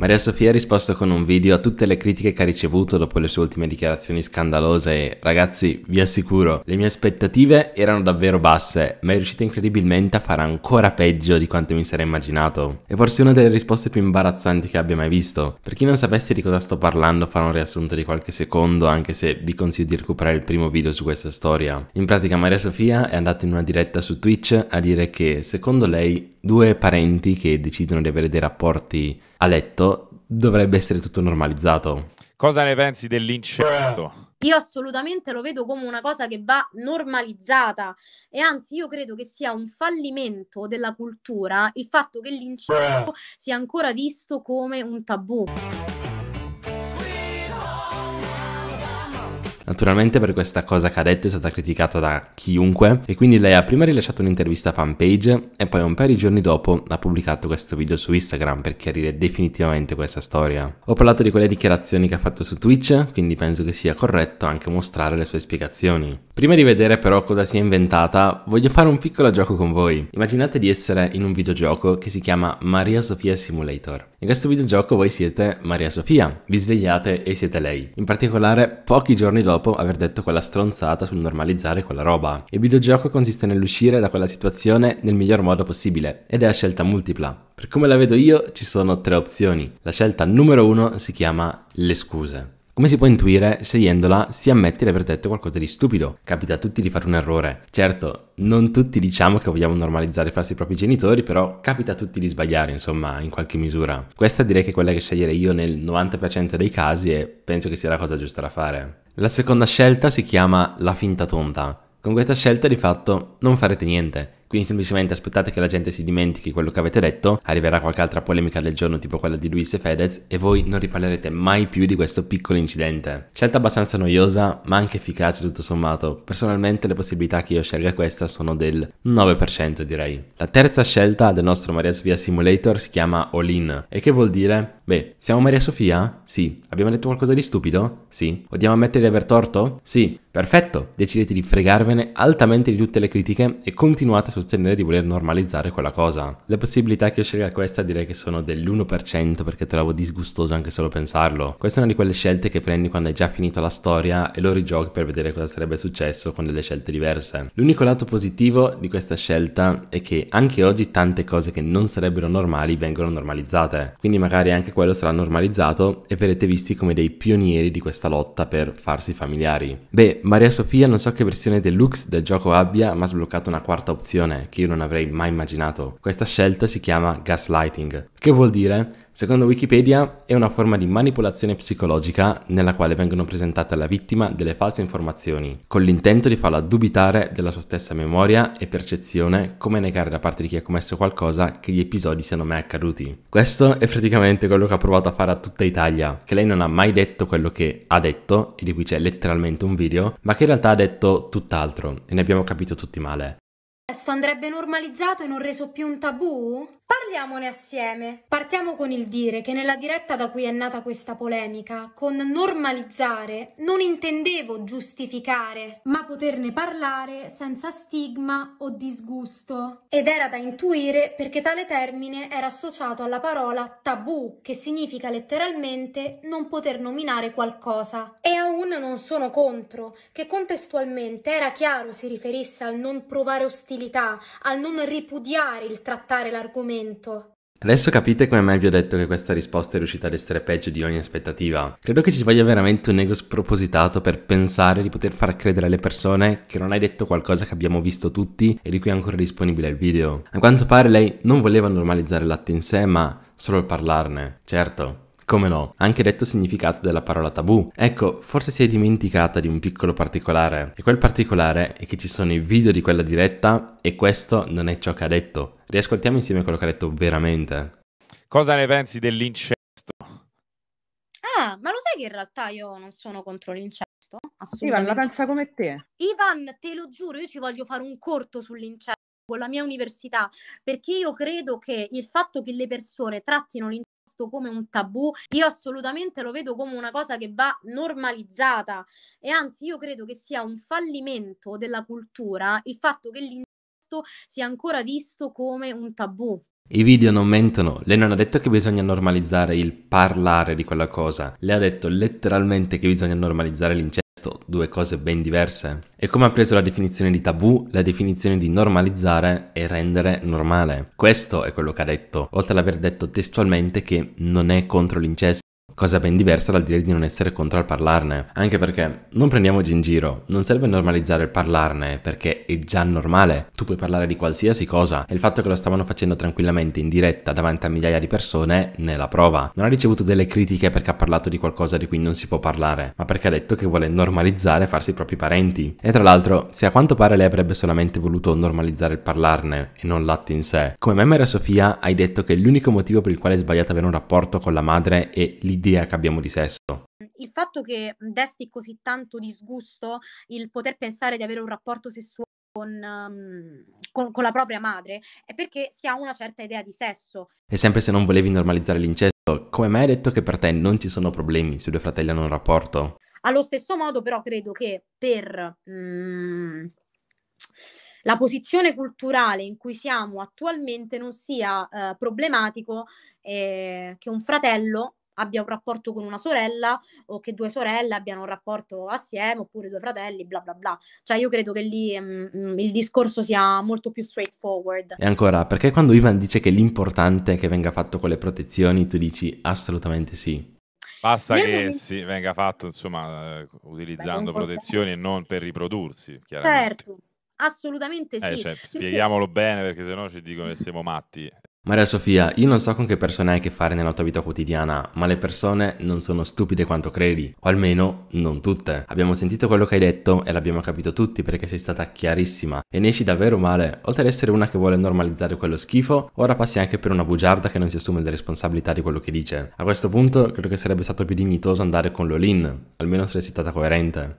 Maria Sofia ha risposto con un video a tutte le critiche che ha ricevuto dopo le sue ultime dichiarazioni scandalose e ragazzi vi assicuro le mie aspettative erano davvero basse ma è riuscita incredibilmente a fare ancora peggio di quanto mi sarei immaginato. È forse una delle risposte più imbarazzanti che abbia mai visto. Per chi non sapesse di cosa sto parlando farò un riassunto di qualche secondo anche se vi consiglio di recuperare il primo video su questa storia. In pratica Maria Sofia è andata in una diretta su Twitch a dire che secondo lei due parenti che decidono di avere dei rapporti a letto dovrebbe essere tutto normalizzato. Cosa ne pensi dell'incerto? Io assolutamente lo vedo come una cosa che va normalizzata e anzi io credo che sia un fallimento della cultura il fatto che l'incesto sia ancora visto come un tabù. Naturalmente per questa cosa che ha detto è stata criticata da chiunque e quindi lei ha prima rilasciato un'intervista fanpage e poi un paio di giorni dopo ha pubblicato questo video su Instagram per chiarire definitivamente questa storia. Ho parlato di quelle dichiarazioni che ha fatto su Twitch, quindi penso che sia corretto anche mostrare le sue spiegazioni. Prima di vedere però cosa si è inventata, voglio fare un piccolo gioco con voi. Immaginate di essere in un videogioco che si chiama Maria Sofia Simulator. In questo videogioco voi siete Maria Sofia, vi svegliate e siete lei. In particolare, pochi giorni dopo dopo aver detto quella stronzata sul normalizzare quella roba. Il videogioco consiste nell'uscire da quella situazione nel miglior modo possibile ed è a scelta multipla. Per come la vedo io ci sono tre opzioni. La scelta numero uno si chiama le scuse. Come si può intuire, scegliendola si ammette di aver detto qualcosa di stupido. Capita a tutti di fare un errore. Certo, non tutti diciamo che vogliamo normalizzare farsi i propri genitori, però capita a tutti di sbagliare, insomma, in qualche misura. Questa direi che è quella che sceglierei io nel 90% dei casi e penso che sia la cosa giusta da fare. La seconda scelta si chiama la finta tonta. Con questa scelta di fatto non farete niente quindi semplicemente aspettate che la gente si dimentichi quello che avete detto, arriverà qualche altra polemica del giorno tipo quella di Luis e Fedez e voi non riparlerete mai più di questo piccolo incidente. Scelta abbastanza noiosa ma anche efficace tutto sommato. Personalmente le possibilità che io scelga questa sono del 9% direi. La terza scelta del nostro Marias Via Simulator si chiama All In e che vuol dire Beh, siamo Maria Sofia? Sì. Abbiamo detto qualcosa di stupido? Sì. Odiamo ammettere di aver torto? Sì. Perfetto, decidete di fregarvene altamente di tutte le critiche e continuate a sostenere di voler normalizzare quella cosa. Le possibilità che io scelga questa direi che sono dell'1% perché trovo disgustoso anche solo pensarlo. Questa è una di quelle scelte che prendi quando hai già finito la storia e lo rigiochi per vedere cosa sarebbe successo con delle scelte diverse. L'unico lato positivo di questa scelta è che anche oggi tante cose che non sarebbero normali vengono normalizzate, quindi magari anche quello sarà normalizzato e verrete visti come dei pionieri di questa lotta per farsi familiari. Beh, Maria Sofia non so che versione deluxe del gioco abbia, ma ha sbloccato una quarta opzione che io non avrei mai immaginato. Questa scelta si chiama gaslighting, che vuol dire Secondo Wikipedia è una forma di manipolazione psicologica nella quale vengono presentate alla vittima delle false informazioni, con l'intento di farla dubitare della sua stessa memoria e percezione, come negare da parte di chi ha commesso qualcosa che gli episodi siano mai accaduti. Questo è praticamente quello che ha provato a fare a tutta Italia, che lei non ha mai detto quello che ha detto, e di cui c'è letteralmente un video, ma che in realtà ha detto tutt'altro, e ne abbiamo capito tutti male. Questo andrebbe normalizzato e non reso più un tabù? Parliamone assieme. Partiamo con il dire che nella diretta da cui è nata questa polemica, con normalizzare non intendevo giustificare, ma poterne parlare senza stigma o disgusto. Ed era da intuire perché tale termine era associato alla parola tabù, che significa letteralmente non poter nominare qualcosa. E a un non sono contro, che contestualmente era chiaro si riferisse al non provare ostilità, al non ripudiare il trattare l'argomento momento. Adesso capite come mai vi ho detto che questa risposta è riuscita ad essere peggio di ogni aspettativa. Credo che ci voglia veramente un ego spropositato per pensare di poter far credere alle persone che non hai detto qualcosa che abbiamo visto tutti e di cui è ancora disponibile il video. A quanto pare lei non voleva normalizzare l'atto in sé, ma solo il parlarne. Certo, come no, anche detto significato della parola tabù. Ecco, forse si è dimenticata di un piccolo particolare, e quel particolare è che ci sono i video di quella diretta e questo non è ciò che ha detto. Riascoltiamo insieme quello che ha detto veramente. Cosa ne pensi dell'incesto? Ah, ma lo sai che in realtà io non sono contro l'incesto? Ivan la pensa come te. Ivan, te lo giuro, io ci voglio fare un corto sull'incesto con la mia università, perché io credo che il fatto che le persone trattino l'incesto come un tabù, io assolutamente lo vedo come una cosa che va normalizzata e anzi io credo che sia un fallimento della cultura il fatto che l'incesto sia ancora visto come un tabù. I video non mentono, lei non ha detto che bisogna normalizzare il parlare di quella cosa, lei ha detto letteralmente che bisogna normalizzare l'incesto resto due cose ben diverse. E come ha preso la definizione di tabù, la definizione di normalizzare e rendere normale. Questo è quello che ha detto, oltre ad aver detto testualmente che non è contro l'incesto cosa ben diversa dal dire di non essere contro al parlarne. Anche perché non prendiamoci in giro, non serve normalizzare il parlarne perché è già normale. Tu puoi parlare di qualsiasi cosa e il fatto che lo stavano facendo tranquillamente in diretta davanti a migliaia di persone ne è la prova. Non ha ricevuto delle critiche perché ha parlato di qualcosa di cui non si può parlare, ma perché ha detto che vuole normalizzare e farsi i propri parenti. E tra l'altro, se a quanto pare lei avrebbe solamente voluto normalizzare il parlarne e non l'atto in sé. Come me Maria Sofia hai detto che l'unico motivo per il quale è sbagliato avere un rapporto con la madre è l'idea idea che abbiamo di sesso. Il fatto che desti così tanto disgusto il poter pensare di avere un rapporto sessuale con, um, con, con la propria madre è perché si ha una certa idea di sesso. E sempre se non volevi normalizzare l'incesto, come mai hai detto che per te non ci sono problemi se due fratelli hanno un rapporto? Allo stesso modo, però, credo che per mh, mm, la posizione culturale in cui siamo attualmente non sia eh, problematico eh, che un fratello abbia un rapporto con una sorella o che due sorelle abbiano un rapporto assieme oppure due fratelli, bla bla bla. Cioè io credo che lì mh, mm, mm, il discorso sia molto più straightforward. E ancora, perché quando Ivan dice che l'importante è che venga fatto con le protezioni, tu dici assolutamente sì. Basta Nel che momento... sì, venga fatto, insomma, eh, utilizzando Beh, protezioni e non per riprodursi, chiaramente. Certo. Assolutamente sì. Eh, cioè, spieghiamolo bene perché sennò ci dicono che siamo matti. Maria Sofia, io non so con che persone hai a che fare nella tua vita quotidiana, ma le persone non sono stupide quanto credi, o almeno non tutte. Abbiamo sentito quello che hai detto e l'abbiamo capito tutti perché sei stata chiarissima e ne esci davvero male. Oltre ad essere una che vuole normalizzare quello schifo, ora passi anche per una bugiarda che non si assume le responsabilità di quello che dice. A questo punto credo che sarebbe stato più dignitoso andare con l'Olin, almeno se sei stata coerente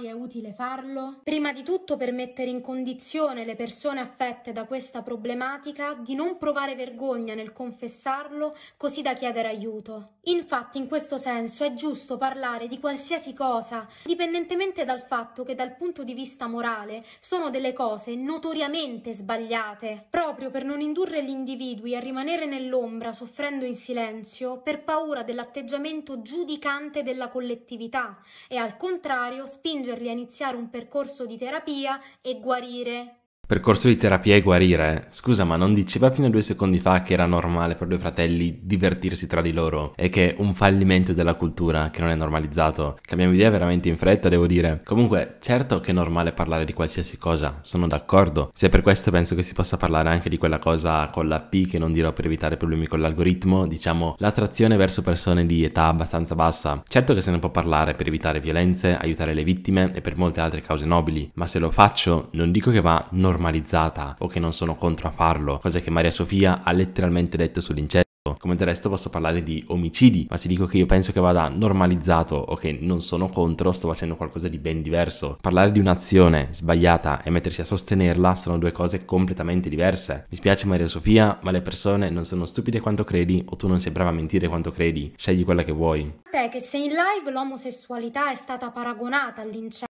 mai è utile farlo? Prima di tutto per mettere in condizione le persone affette da questa problematica di non provare vergogna nel confessarlo così da chiedere aiuto. Infatti in questo senso è giusto parlare di qualsiasi cosa, dipendentemente dal fatto che dal punto di vista morale sono delle cose notoriamente sbagliate, proprio per non indurre gli individui a rimanere nell'ombra soffrendo in silenzio per paura dell'atteggiamento giudicante della collettività e al contrario spingere spingerli a un percorso di terapia e guarire Percorso di terapia e guarire. Scusa, ma non diceva fino a due secondi fa che era normale per due fratelli divertirsi tra di loro e che è un fallimento della cultura che non è normalizzato. Cambiamo idea veramente in fretta, devo dire. Comunque, certo che è normale parlare di qualsiasi cosa, sono d'accordo. Se per questo penso che si possa parlare anche di quella cosa con la P che non dirò per evitare problemi con l'algoritmo, diciamo l'attrazione verso persone di età abbastanza bassa. Certo che se ne può parlare per evitare violenze, aiutare le vittime e per molte altre cause nobili, ma se lo faccio non dico che va normale normalizzata o che non sono contro a farlo, cosa che Maria Sofia ha letteralmente detto sull'incendio. Come del resto posso parlare di omicidi, ma se dico che io penso che vada normalizzato o che non sono contro, sto facendo qualcosa di ben diverso. Parlare di un'azione sbagliata e mettersi a sostenerla sono due cose completamente diverse. Mi spiace Maria Sofia, ma le persone non sono stupide quanto credi o tu non sei brava a mentire quanto credi. Scegli quella che vuoi. Te che se in live l'omosessualità è stata paragonata all'incendio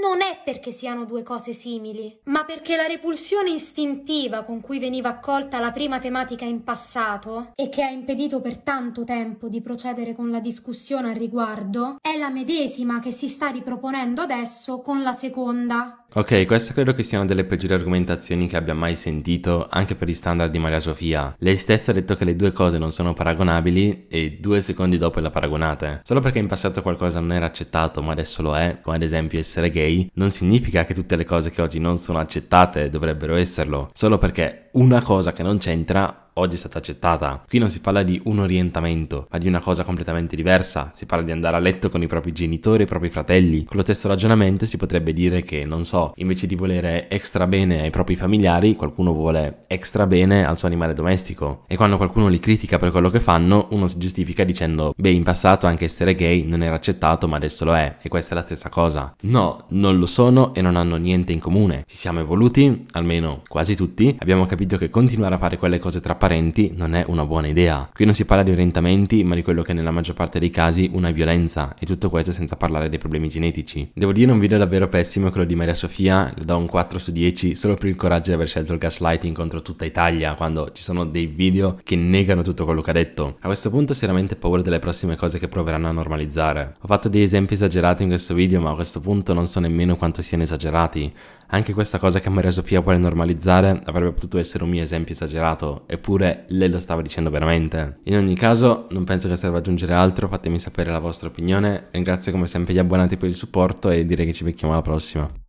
non è perché siano due cose simili, ma perché la repulsione istintiva con cui veniva accolta la prima tematica in passato e che ha impedito per tanto tempo di procedere con la discussione al riguardo, è la medesima che si sta riproponendo adesso con la seconda. Ok, queste credo che siano delle peggiori argomentazioni che abbia mai sentito, anche per gli standard di Maria Sofia. Lei stessa ha detto che le due cose non sono paragonabili e due secondi dopo la paragonate. Solo perché in passato qualcosa non era accettato ma adesso lo è, come ad esempio essere gay, non significa che tutte le cose che oggi non sono accettate dovrebbero esserlo, solo perché una cosa che non c'entra oggi è stata accettata. Qui non si parla di un orientamento, ma di una cosa completamente diversa. Si parla di andare a letto con i propri genitori e i propri fratelli. Con lo stesso ragionamento si potrebbe dire che, non so, invece di volere extra bene ai propri familiari, qualcuno vuole extra bene al suo animale domestico. E quando qualcuno li critica per quello che fanno, uno si giustifica dicendo, beh, in passato anche essere gay non era accettato, ma adesso lo è. E questa è la stessa cosa. No, non lo sono e non hanno niente in comune. Ci siamo evoluti, almeno quasi tutti, abbiamo capito video che continuare a fare quelle cose tra parenti non è una buona idea. Qui non si parla di orientamenti, ma di quello che è nella maggior parte dei casi una violenza, e tutto questo senza parlare dei problemi genetici. Devo dire un video davvero pessimo quello di Maria Sofia, le do un 4 su 10 solo per il coraggio di aver scelto il gaslighting contro tutta Italia, quando ci sono dei video che negano tutto quello che ha detto. A questo punto ho seriamente paura delle prossime cose che proveranno a normalizzare. Ho fatto degli esempi esagerati in questo video, ma a questo punto non so nemmeno quanto siano esagerati. Anche questa cosa che Maria Sofia vuole normalizzare avrebbe potuto essere un mio esempio esagerato, eppure lei lo stava dicendo veramente. In ogni caso, non penso che serva aggiungere altro, fatemi sapere la vostra opinione, ringrazio come sempre gli abbonati per il supporto e direi che ci becchiamo alla prossima.